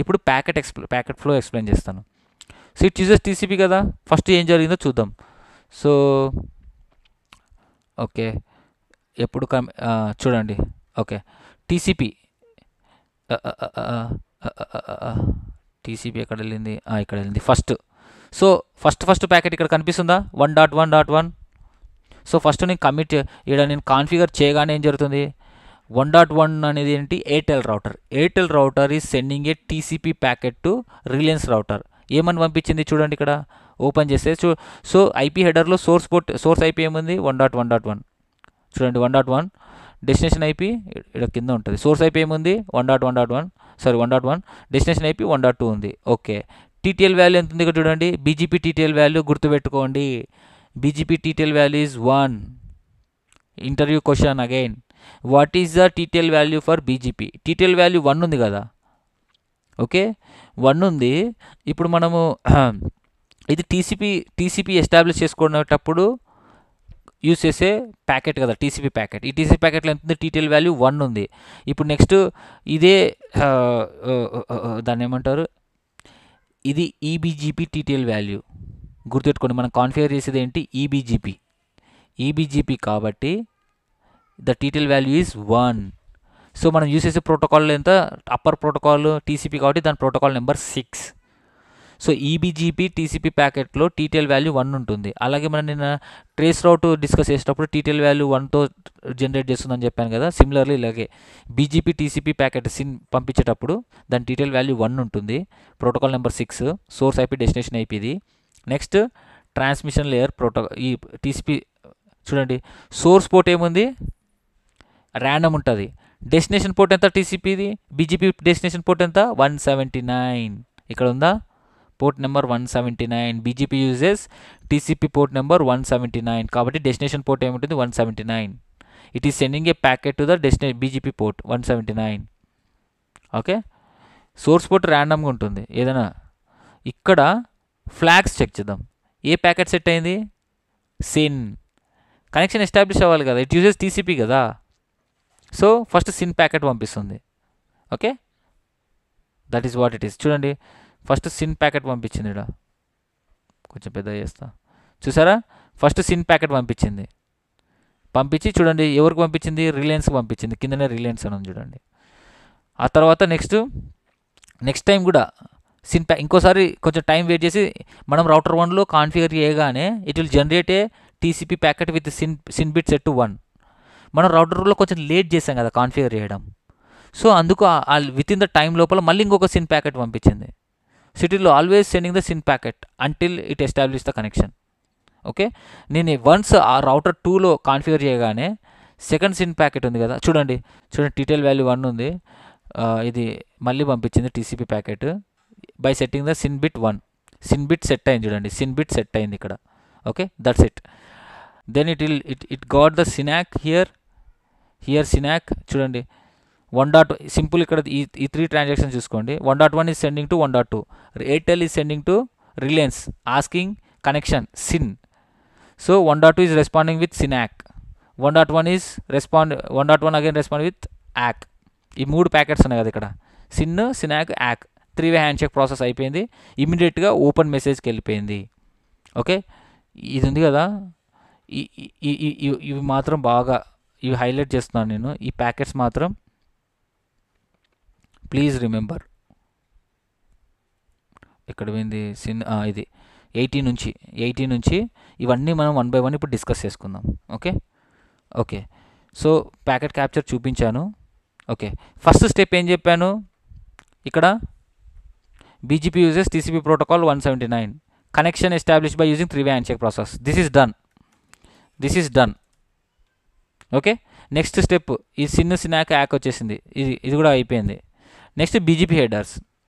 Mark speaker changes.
Speaker 1: ఇప్పుడు packet X packet flow explain చేస్తాను so it uses TCP కదా ఫస్ట్ ఏం జరిగిందో చూద్దాం సో ఓకే ఎప్పుడు కమ్ చూడండి ఓకే టీసీపీ టీసీపీ ఎక్కడ వెళ్ళింది ఇక్కడ వెళ్ళింది first so first first packet ఇక్కడ కనిపిస్తుందా one dot one dot one so first నేను కమిట్ ఇక్కడ నేను కాన్ఫిగర్ చేయగానే ఏం జరుగుతుంది వన్ డాట్ వన్ అనేది ఏంటి Airtel router Airtel router is sending a TCP packet to Reliance router ఏమని పంపించింది చూడండి ఇక్కడ ఓపెన్ చేస్తే చూ సో ఐపీ హెడర్లో సోర్స్ పోర్ట్ సోర్స్ ఐపీ ఏముంది one dot one dot one చూడండి one dot one destination IP ఇక్కడ కింద ఉంటుంది సోర్స్ ఐపీ ఏముంది one dot one dot one sorry one dot one destination IP one dot two ఉంది okay TTL value ఎంత ఉంది ఇక్కడ చూడండి బీజీపీ టీటీఎల్ వాల్యూ గుర్తుపెట్టుకోండి BGP TTL value is one interview question again what is the TTL value for BGP TTL value one ఉంది కదా okay one ఉంది ఇప్పుడు మనము ఇది టీసీపీ టీసీపీ ఎస్టాబ్లిష్ చేసుకునేటప్పుడు యూస్ చేసే ప్యాకెట్ కదా టీసీపీ ప్యాకెట్ ఈ టీసీపీ ప్యాకెట్లో ఎంత ఉంది టీటెయిల్ వాల్యూ వన్ ఉంది ఇప్పుడు నెక్స్ట్ ఇదే దాన్ని ఏమంటారు ఇది ఈబీజీపీ టీటెయిల్ వాల్యూ గుర్తుపెట్టుకోండి మనం కాన్ఫిగర్ చేసేది ఏంటి ఈబీజీపీ e ఈబీజీపీ e కాబట్టి the TTL value is one so మనం యూస్ చేసే ప్రోటోకాల్ ఎంత అప్పర్ ప్రోటోకాల్ టీసీపీ కాబట్టి దాని protocol number six so EBGP TCP ప్యాకెట్లో టీటీఎల్ వాల్యూ వన్ ఉంటుంది అలాగే మనం నిన్న ట్రేస్ రౌట్ డిస్కస్ చేసేటప్పుడు టీటీఎల్ వాల్యూ వన్తో జనరేట్ చేస్తుందని చెప్పాను కదా సిమిలర్లీ ఇలాగే బీజీపీ టీసీపీ ప్యాకెట్ సిన్ పంపించేటప్పుడు దాని టీటీఎల్ వాల్యూ వన్ ఉంటుంది protocol number six source IP destination ఐపీది నెక్స్ట్ ట్రాన్స్మిషన్ లేయర్ ప్రోటో ఈ టీసీపీ చూడండి సోర్స్ పోర్ట్ ఏముంది ర్యాండమ్ ఉంటుంది డెస్టినేషన్ పోర్ట్ ఎంత టీసీపీది బీజీపీ డెస్టినేషన్ పోర్ట్ ఎంత వన్ సెవెంటీ నైన్ ఇక్కడ ఉందా port number one seventy nine BGP uses TCP port number one seventy nine కాబట్టి డెస్టినేషన్ పోర్ట్ ఏముంటుంది one seventy nine it is sending a packet to the డెస్టినే BGP port one seventy nine okay source port ర్యాండమ్గా ఉంటుంది ఏదైనా ఇక్కడ flags check చేద్దాం a packet set అయింది SYN connection establish అవ్వాలి కదా ఇట్ యూజెస్ టీసీపీ కదా సో ఫస్ట్ సిన్ ప్యాకెట్ పంపిస్తుంది okay that is what it is చూడండి ఫస్ట్ సిన్ ప్యాకెట్ పంపించింది ఇక్కడ కొంచెం పెద్ద చేస్తా చూసారా ఫస్ట్ సిన్ ప్యాకెట్ పంపించింది పంపించి చూడండి ఎవరికి పంపించింది రిలయన్స్కి పంపించింది కిందనే రిలయన్స్ అని చూడండి ఆ తర్వాత నెక్స్ట్ నెక్స్ట్ టైం కూడా సిన్ ప్యాక్ ఇంకోసారి కొంచెం టైం వెయిట్ చేసి మనం రౌటర్ వన్లో కాన్ఫిగర్ చేయగానే it will generate a TCP packet with SYN SYN bit set to one మనం రౌటర్లో కొంచెం లేట్ చేసాం కదా కాన్ఫిగర్ చేయడం సో అందుకు విత్ ఇన్ ద టైం లోపల మళ్ళీ ఇంకొక సిన్ ప్యాకెట్ పంపించింది సిటీలో always sending the SYN packet until it establish the connection okay నేను వన్స్ ఆ రౌటర్ టూలో కాన్ఫిగర్ చేయగానే సెకండ్ సిన్ ప్యాకెట్ ఉంది కదా చూడండి చూడండి టీటెయిల్ వాల్యూ వన్ ఉంది ఇది మళ్ళీ పంపించింది TCP packet by setting the SYN bit one SYN bit set అయింది చూడండి సిన్ బిట్ సెట్ అయింది ఇక్కడ okay that's it then it will it it got the SYN ACK here here SYN ACK చూడండి వన్ డాట్ సింపుల్ ఇక్కడ ఈ ఈ three transaction చూసుకోండి one dot one is sending to one dot two Airtel is sending to Reliance asking connection SYN so one dot two is responding with సినాక్ one dot one is respond one dot one again respond with ACK ఈ మూడు packets ఉన్నాయి కదా ఇక్కడ SYN SYN ACK ACK three way hand process అయిపోయింది ఇమీడియట్గా open మెసేజ్కి వెళ్ళిపోయింది okay ఇది ఉంది కదా ఈ ఇవి మాత్రం బాగా ఇవి హైలైట్ చేస్తున్నాను నేను ఈ ప్యాకెట్స్ మాత్రం ప్లీజ్ రిమెంబర్ ఇక్కడ పోయింది సిన్ ఇది ఎయిటీ నుంచి ఎయిటీ నుంచి ఇవన్నీ మనం వన్ బై వన్ ఇప్పుడు డిస్కస్ చేసుకుందాం okay okay so packet capture చూపించాను ఓకే ఫస్ట్ స్టెప్ ఏం చెప్పాను ఇక్కడ BGP uses TCP protocol one seventy nine connection establish by using three way check process this is done this is done okay next step ఈ SYN SYN ACK ACK వచ్చేసింది ఇది ఇది కూడా అయిపోయింది నెక్స్ట్ బీజీపీ హెడర్స్